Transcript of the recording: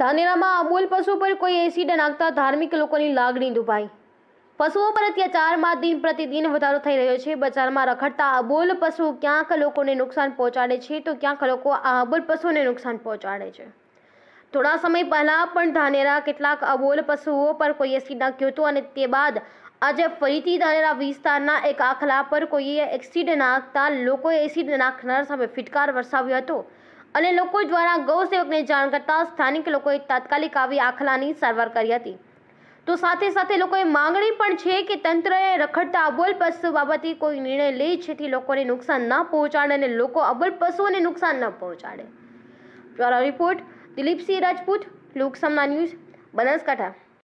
ધાનેરામાં અબોલ પશુ પર કોઈ એસિડ નાખતા ધાર્મિક લોકોની લાગણી દુભાઈ પશુઓ પર અત્યાચારમાં દિન પ્રતિદિન વધારો થઈ રહ્યો છે બજારમાં રખડતા અબોલ પશુ ક્યાંક લોકોને નુકસાન પહોંચાડે છે તો ક્યાંક લોકો આ અબોલ પશુઓને નુકસાન પહોંચાડે છે થોડા સમય પહેલાં પણ ધાનેરા કેટલાક અબોલ પશુઓ પર કોઈ એસિડ નાખ્યું હતું અને તે બાદ આજે ફરીથી ધાનેરા વિસ્તારના એક આખલા પર કોઈએ એસિડ નાખતા લોકોએ એસિડ નાખનાર સામે ફિટકાર વરસાવ્યો હતો અને લોકો દ્વારા ગૌસેવકને જાણ કરતા સ્થાનિક લોકોએ તાત્કાલિક આવી આખલાની સારવાર કરી હતી તો સાથે સાથે લોકોએ માંગણી પણ છે કે તંત્રએ રખડતા અબોલ પશુ બાબતે કોઈ નિર્ણય લે જેથી લોકોને નુકસાન ન પહોંચાડે અને લોકો અબોલ પશુઓને નુકસાન ન પહોંચાડે બ્યુરો રિપોર્ટ દિલીપસિંહ રાજપૂત લોકસમના ન્યૂઝ બનાસકાંઠા